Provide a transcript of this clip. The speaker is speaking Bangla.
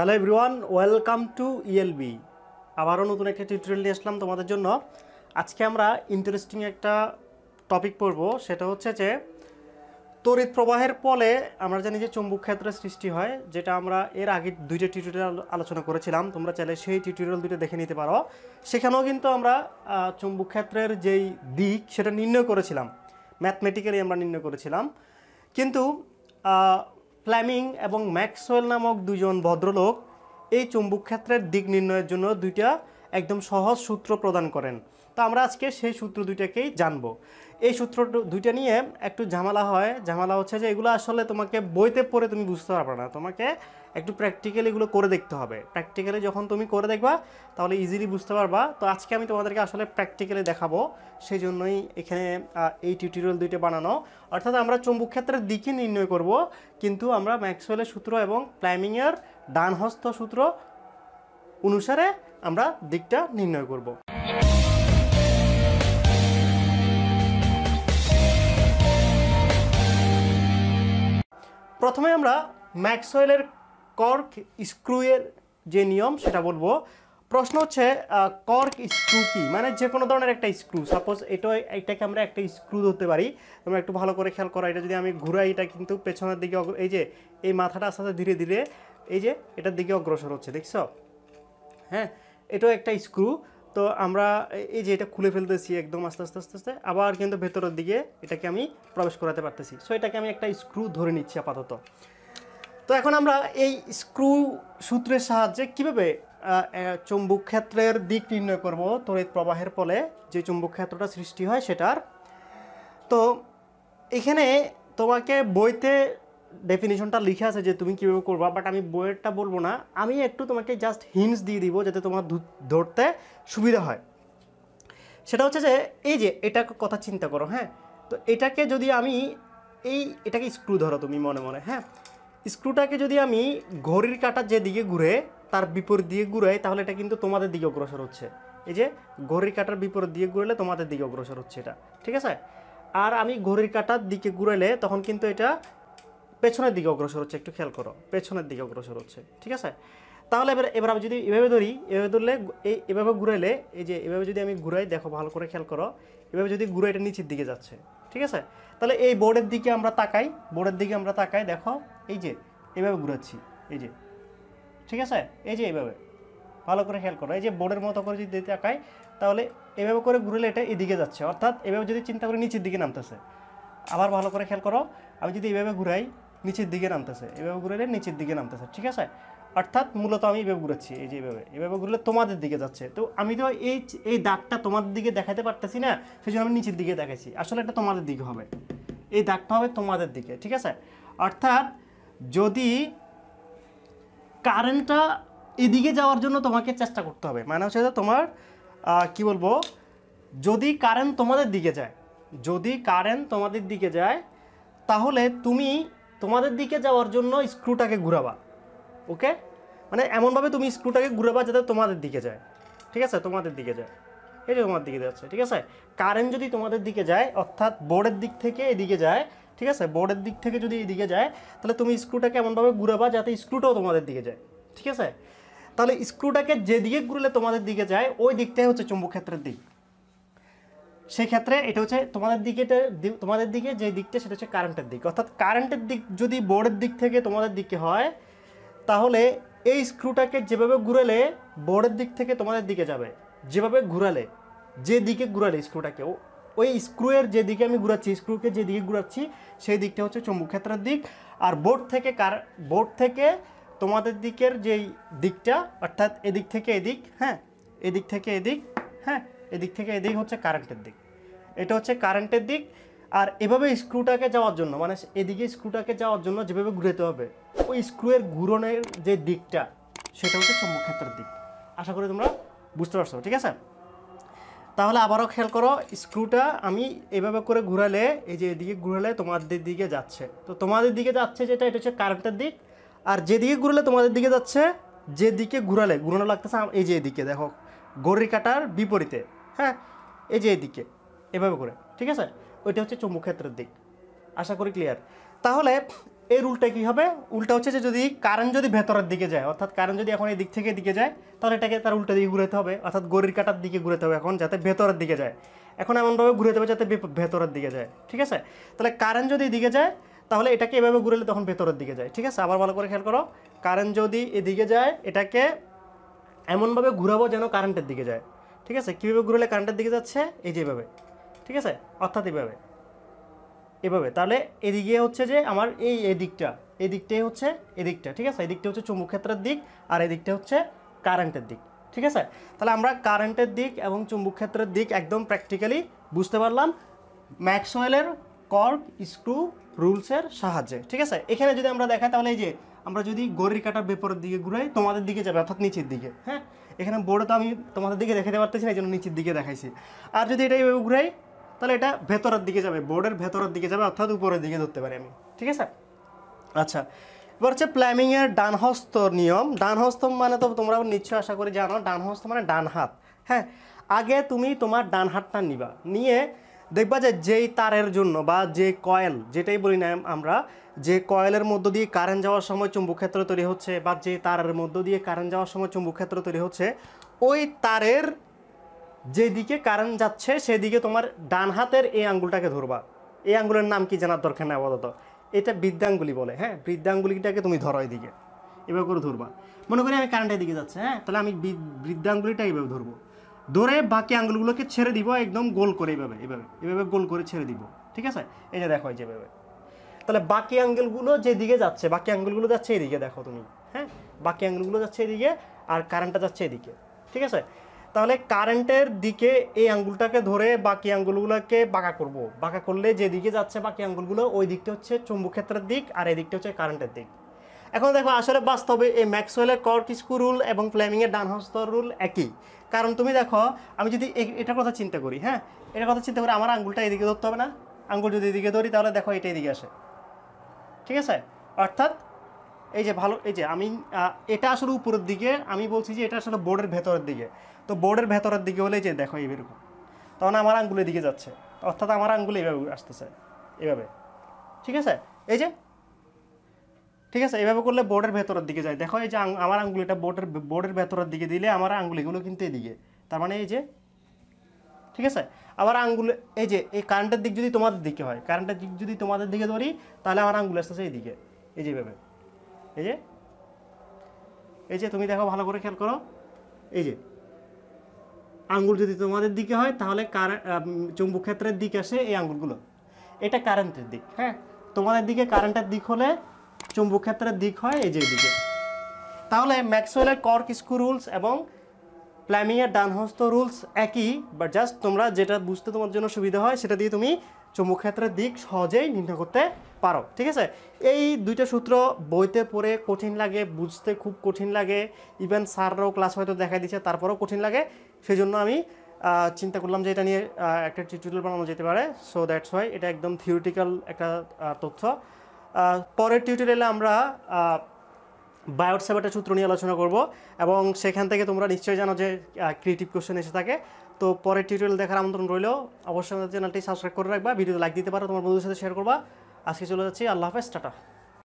hello everyone welcome to ELB আবারও নতুন একটা টিউটোরিয়াল নিয়ে আসলাম তোমাদের জন্য আজকে আমরা ইন্টারেস্টিং একটা টপিক পড়ব সেটা হচ্ছে যে তড়িৎ প্রবাহের ফলে আমরা জানি যে চুম্বক ক্ষেত্রের সৃষ্টি হয় যেটা আমরা এর আগে দুইটা টিউটোরিয়াল আলোচনা করেছিলাম তোমরা চাইলে সেই টিউটোরিয়াল দুটো দেখে নিতে পারো সেখানেও কিন্তু আমরা চুম্বক ক্ষেত্রের যেই দিক সেটা নির্ণয় করেছিলাম ম্যাথমেটিক্যালি আমরা নির্ণয় করেছিলাম কিন্তু ফ্ল্যামিং এবং ম্যাক্সওয়েল নামক দুজন ভদ্রলোক এই চুম্বুক ক্ষেত্রের দিক নির্ণয়ের জন্য দুইটা একদম সহজ সূত্র প্রদান করেন তো আমরা আজকে সেই সূত্র দুইটাকেই জানবো এই সূত্র দুইটা নিয়ে একটু ঝামেলা হয় ঝামেলা হচ্ছে যে এগুলো আসলে তোমাকে বইতে পড়ে তুমি বুঝতে পারবে না তোমাকে একটু প্র্যাকটিক্যালি এগুলো করে দেখতে হবে প্র্যাকটিক্যালি যখন তুমি করে দেখবা তাহলে ইজিলি বুঝতে পারবা তো আজকে আমি তোমাদেরকে আসলে প্র্যাকটিক্যালি দেখাবো সেই জন্যই এখানে এই টিউটোরিয়াল দুইটা বানানো অর্থাৎ আমরা চম্বুক ক্ষেত্রের দিকে নির্ণয় করব কিন্তু আমরা ম্যাক্সওয়েলের সূত্র এবং প্লাইমিংয়ের ডানহস্ত সূত্র অনুসারে আমরা দিকটা নির্ণয় করব প্রথমে আমরা ম্যাক্সওয়েলের কর্ক স্ক্রুয়ের যে নিয়ম সেটা বলবো প্রশ্ন হচ্ছে কর্ক স্ক্রু কি মানে যে কোনো ধরনের একটা স্ক্রু সাপোজ এটা এটাকে আমরা একটা স্ক্রু ধরতে পারি তোমরা একটু ভালো করে খেয়াল করো এটা যদি আমি ঘুরাই এটা কিন্তু পেছনের দিকে এই যে এই মাথাটা আস্তে আস্তে ধীরে ধীরে এই যে এটার দিকে অগ্রসর হচ্ছে দেখছ হ্যাঁ এটাও একটা স্ক্রু তো আমরা এই যে এটা খুলে ফেলতেছি একদম আস্তে আস্তে আস্তে আস্তে আবার কিন্তু ভেতরের দিকে এটাকে আমি প্রবেশ করাতে পারতেছি সো এটাকে আমি একটা স্ক্রু ধরে নিচ্ছি আপাতত তো এখন আমরা এই স্ক্রু সূত্রের সাহায্যে কীভাবে চুম্বক ক্ষেত্রের দিক নির্ণয় করব তড়িৎ প্রবাহের ফলে যে চুম্বক ক্ষেত্রটা সৃষ্টি হয় সেটার তো এখানে তোমাকে বইতে ডেফিনেশনটা লিখে আছে যে তুমি কীভাবে করবা বাট আমি বইয়েরটা বলবো না আমি একটু তোমাকে জাস্ট হিন্টস দিয়ে দিব যাতে তোমার ধরতে সুবিধা হয় সেটা হচ্ছে যে এই যে এটা কথা চিন্তা করো হ্যাঁ তো এটাকে যদি আমি এই এটাকে স্ক্রু ধরো তুমি মনে মনে হ্যাঁ স্ক্রুটাকে যদি আমি ঘড়ির কাটার যেদিকে ঘুরে তার বিপরীত দিকে ঘুরাই তাহলে এটা কিন্তু তোমাদের দিকে অগ্রসর হচ্ছে এই যে ঘড়ির কাটার বিপরীত দিকে ঘুরলে তোমাদের দিকে অগ্রসর হচ্ছে এটা ঠিক আছে আর আমি ঘড়ির কাটার দিকে ঘুরাইলে তখন কিন্তু এটা পেছনের দিকে অগ্রসর হচ্ছে একটু খেয়াল করো পেছনের দিকে অগ্রসর হচ্ছে ঠিক আছে তাহলে এবার এবার আমি যদি এভাবে ধরি এভাবে ধরলে এই এভাবে ঘুরাইলে এই যে এভাবে যদি আমি ঘুরাই দেখো ভালো করে খেয়াল করো এভাবে যদি ঘুরে এটা নিচের দিকে যাচ্ছে ঠিক আছে তাহলে এই বোর্ডের দিকে আমরা তাকাই বোর্ডের দিকে আমরা তাকাই দেখো এই যে এভাবে ঘুরাচ্ছি এই যে ঠিক আছে এই যে এইভাবে ভালো করে খেয়াল করো এই যে বোর্ডের মতো করে যদি তাকাই তাহলে এভাবে করে ঘুরলে এটা এদিকে যাচ্ছে অর্থাৎ এভাবে যদি চিন্তা করে নিচের দিকে নামতেছে আবার ভালো করে খেয়াল করো আমি যদি এভাবে ঘুরাই নিচের দিকে নামতেছে এভাবে ঘুরে নিচের দিকে নামতেছে ঠিক আছে অর্থাৎ মূলত আমি এভাবে ঘুরেছি এই যে এভাবে এভাবে ঘুরলে তোমাদের দিকে যাচ্ছে তো আমি তো এই এই দাগটা তোমাদের দিকে দেখাতে পারতেছি না সেই জন্য আমি নিচের দিকে দেখাচ্ছি আসলে এটা তোমাদের দিকে হবে এই দাগটা হবে তোমাদের দিকে ঠিক আছে অর্থাৎ যদি কারেন্টটা এদিকে যাওয়ার জন্য তোমাকে চেষ্টা করতে হবে মানে হচ্ছে তোমার কি বলবো যদি কারেন্ট তোমাদের দিকে যায় যদি কারেন্ট তোমাদের দিকে যায় তাহলে তুমি তোমাদের দিকে যাওয়ার জন্য স্ক্রুটাকে ঘুরাবা ওকে মানে এমনভাবে তুমি স্ক্রুটাকে ঘুরাবা যাতে তোমাদের দিকে যায় ঠিক আছে তোমাদের দিকে যায় এই যে তোমার দিকে যাচ্ছে ঠিক আছে কারেন্ট যদি তোমাদের দিকে যায় অর্থাৎ বোর্ডের দিক থেকে এদিকে যায় ঠিক আছে বোর্ডের দিক থেকে যদি এদিকে যায় তাহলে তুমি স্ক্রুটাকে এমনভাবে ঘুরাবা যাতে স্ক্রুটাও তোমাদের দিকে যায় ঠিক আছে তাহলে স্ক্রুটাকে যেদিকে ঘুরলে তোমাদের দিকে যায় ওই দিকটাই হচ্ছে চুম্বক ক্ষেত্রের দিক সেক্ষেত্রে এটা হচ্ছে তোমাদের দিকে তোমাদের দিকে যে দিকটা সেটা হচ্ছে কারেন্টের দিক অর্থাৎ কারেন্টের দিক যদি বোর্ডের দিক থেকে তোমাদের দিকে হয় তাহলে এই স্ক্রুটাকে যেভাবে ঘুরালে বোর্ডের দিক থেকে তোমাদের দিকে যাবে যেভাবে ঘুরালে যে দিকে ঘুরালে স্ক্রুটাকে ওই স্ক্রুয়ের যে দিকে আমি ঘুরাচ্ছি স্ক্রুকে যে দিকে ঘুরাচ্ছি সেই দিকটা হচ্ছে চম্বুক্ষেত্রের ক্ষেত্রের দিক আর বোর্ড থেকে কার বোর্ড থেকে তোমাদের দিকের যেই দিকটা অর্থাৎ এদিক থেকে এদিক হ্যাঁ এদিক থেকে এদিক হ্যাঁ এদিক থেকে এদিক হচ্ছে কারেন্টের দিক এটা হচ্ছে কারেন্টের দিক আর এভাবে স্ক্রুটাকে যাওয়ার জন্য মানে এদিকে স্ক্রুটাকে যাওয়ার জন্য যেভাবে ঘুরেতে হবে ওই স্ক্রুয়ের ঘুরনের যে দিকটা সেটা হচ্ছে চৌম্বক্ষেত্রের দিক আশা করি তোমরা বুঝতে পারছো ঠিক আছে তাহলে আবারও খেয়াল করো স্ক্রুটা আমি এভাবে করে ঘুরালে এই যে এদিকে ঘুরালে তোমাদের দিকে যাচ্ছে তো তোমাদের দিকে যাচ্ছে যেটা এটা হচ্ছে কারেন্টের দিক আর যেদিকে ঘুরালে তোমাদের দিকে যাচ্ছে যেদিকে ঘুরালে ঘুরানো লাগতেছে এই যে এদিকে দেখো গড়ি কাটার বিপরীতে হ্যাঁ এই যে এদিকে এভাবে করে ঠিক আছে ওইটা হচ্ছে ক্ষেত্রের দিক আশা করি ক্লিয়ার তাহলে এর রুলটা কী হবে উল্টা হচ্ছে যে যদি কারেন্ট যদি ভেতরের দিকে যায় অর্থাৎ কারেন্ট যদি এখন এই দিক থেকে দিকে যায় তাহলে এটাকে তার উল্টা দিকে ঘুরাতে হবে অর্থাৎ গরির কাটার দিকে ঘুরাতে হবে এখন যাতে ভেতরের দিকে যায় এখন এমনভাবে ঘুরাতে হবে যাতে ভেতরের দিকে যায় ঠিক আছে তাহলে কারেন্ট যদি দিকে যায় তাহলে এটাকে এভাবে ঘুরালে তখন ভেতরের দিকে যায় ঠিক আছে আবার ভালো করে খেয়াল করো কারেন্ট যদি এদিকে যায় এটাকে এমনভাবে ঘুরাবো যেন কারেন্টের দিকে যায় ঠিক আছে কীভাবে ঘুরলে কারেন্টের দিকে যাচ্ছে এই এভাবে ঠিক আছে অর্থাৎ এভাবে এভাবে তাহলে এদিকে হচ্ছে যে আমার এই এদিকটা এদিকটাই হচ্ছে এদিকটা ঠিক আছে এদিকটা হচ্ছে ক্ষেত্রের দিক আর এদিকটা হচ্ছে কারেন্টের দিক ঠিক আছে তাহলে আমরা কারেন্টের দিক এবং ক্ষেত্রের দিক একদম প্র্যাকটিক্যালি বুঝতে পারলাম ম্যাক্সওয়েলের কর্ক স্ক্রু রুলসের সাহায্যে ঠিক আছে এখানে যদি আমরা দেখাই তাহলে এই যে আমরা যদি গরির কাটার বেপরের দিকে ঘুরাই তোমাদের দিকে যাবে অর্থাৎ নিচের দিকে হ্যাঁ এখানে বোর্ডে তো আমি তোমাদের দিকে দেখাতে পারতেছি না এই জন্য নিচের দিকে দেখাইছি আর যদি এটা এইভাবে ঘুরাই তাহলে এটা ভেতরের দিকে যাবে বোর্ডের ভেতরের দিকে যাবে অর্থাৎ উপরের দিকে ধরতে পারি আমি ঠিক আছে আচ্ছা এবার হচ্ছে প্ল্যামিংয়ের ডানহস্ত নিয়ম ডানহস্ত মানে তো তোমরা নিশ্চয় আশা করি জানো ডানহস্ত মানে ডান হাত হ্যাঁ আগে তুমি তোমার ডান হাতটা নিবা নিয়ে দেখবা যে যেই তারের জন্য বা যে কয়েল যেটাই বলি না আমরা যে কয়েলের মধ্য দিয়ে কারেন্ট যাওয়ার সময় চুম্বুক্ষেত্র তৈরি হচ্ছে বা যে তারের মধ্য দিয়ে কারেন্ট যাওয়ার সময় চুম্বুক্ষেত্র ক্ষেত্র তৈরি হচ্ছে ওই তারের যেদিকে কারেন্ট যাচ্ছে সেদিকে তোমার ডান হাতের এই আঙ্গুলটাকে ধরবা এই আঙ্গুলের নাম কি জানার দরকার নেই আপাতত এটা বৃদ্ধাঙ্গুলি বলে হ্যাঁ বৃদ্ধাঙ্গুলিটাকে তুমি ধরো এদিকে এভাবে করে ধরবা মনে করি আমি কারেন্টের দিকে যাচ্ছে হ্যাঁ তাহলে আমি বৃদ্ধাঙ্গুলিটা এভাবে ধরবো ধরে বাকি আঙুলগুলোকে ছেড়ে দিব একদম গোল করে এভাবে এভাবে এভাবে গোল করে ছেড়ে দিব ঠিক আছে এই যে দেখো এই যেভাবে তাহলে বাকি আঙ্গুলগুলো যেদিকে যাচ্ছে বাকি আঙ্গুলগুলো যাচ্ছে এদিকে দেখো তুমি হ্যাঁ বাকি আঙ্গুলগুলো যাচ্ছে এদিকে আর কারেন্টটা যাচ্ছে এদিকে ঠিক আছে তাহলে কারেন্টের দিকে এই আঙ্গুলটাকে ধরে বাকি আঙ্গুলগুলোকে বাঁকা করব বাঁকা করলে যেদিকে যাচ্ছে বাকি আঙ্গুলগুলো ওই দিকটা হচ্ছে চুম্বক ক্ষেত্রের দিক আর এদিকটা হচ্ছে কারেন্টের দিক এখন দেখো আসলে বাস্তবে এই ম্যাক্সওয়েলের কর্টিস্কু রুল এবং ফ্লেমিংয়ের ডানহস্ত রুল একই কারণ তুমি দেখো আমি যদি এটার কথা চিন্তা করি হ্যাঁ এটার কথা চিন্তা করি আমার আঙ্গুলটা এদিকে ধরতে হবে না আঙ্গুল যদি এদিকে ধরি তাহলে দেখো এটা এদিকে আসে ঠিক আছে অর্থাৎ এই যে ভালো এই যে আমি এটা আসলে উপরের দিকে আমি বলছি যে এটা আসলে বোর্ডের ভেতরের দিকে তো বোর্ডের ভেতরের দিকে হলে যে দেখো এইরকম তখন আমার আঙ্গুলের দিকে যাচ্ছে অর্থাৎ আমার আঙ্গুল এইভাবে আসতেছে এভাবে ঠিক আছে এই যে ঠিক আছে এভাবে করলে বোর্ডের ভেতরের দিকে যায় দেখো এই যে আমার আঙ্গুলিটা বোর্ডের বোর্ডের ভেতরের দিকে দিলে আমার আঙ্গুলিগুলো কিন্তু এদিকে তার মানে এই যে ঠিক আছে আবার আঙ্গুল এই যে এই কারেন্টের দিক যদি তোমাদের দিকে হয় কারেন্টের দিক যদি তোমাদের দিকে ধরি তাহলে আমার আঙ্গুল আসতেছে এইদিকে এই যেভাবে এই যে এই যে তুমি দেখো ভালো করে খেয়াল করো এই যে আঙ্গুল যদি তোমাদের দিকে হয় তাহলে কারেন্ট চুম্বক ক্ষেত্রের দিক আসে এই আঙ্গুলগুলো এটা কারেন্টের দিক হ্যাঁ তোমাদের দিকে কারেন্টের দিক হলে চুম্বক ক্ষেত্রের দিক হয় এই যে দিকে তাহলে ম্যাক্সওয়েলের কর্ক স্ক্রু রুলস এবং প্ল্যামিংয়ের ডানহস্ত রুলস একই বাট জাস্ট তোমরা যেটা বুঝতে তোমার জন্য সুবিধা হয় সেটা দিয়ে তুমি চুম্বক ক্ষেত্রের দিক সহজেই নির্ণয় করতে পারো ঠিক আছে এই দুইটা সূত্র বইতে পড়ে কঠিন লাগে বুঝতে খুব কঠিন লাগে ইভেন স্যাররাও ক্লাস হয়তো দেখা দিচ্ছে তারপরেও কঠিন লাগে সেই জন্য আমি চিন্তা করলাম যে এটা নিয়ে একটা টিউটোরিয়াল বানানো যেতে পারে সো দ্যাটস ওয়াই এটা একদম থিওরিটিক্যাল একটা তথ্য পরের টিউটোরিয়ালে আমরা বায়োট সেভাটা সূত্র নিয়ে আলোচনা করব এবং সেখান থেকে তোমরা নিশ্চয়ই জানো যে ক্রিয়েটিভ কোশ্চেন এসে থাকে তো পরের টিউটোরিয়াল দেখার আমন্ত্রণ রইলেও অবশ্যই চ্যানেলটি সাবস্ক্রাইব করে রাখবা ভিডিওতে লাইক দিতে পারো তোমার বন্ধুদের সাথে শেয়ার করবা আজকে চলে যাচ্ছি আল্লাহ হাফেজ টাটা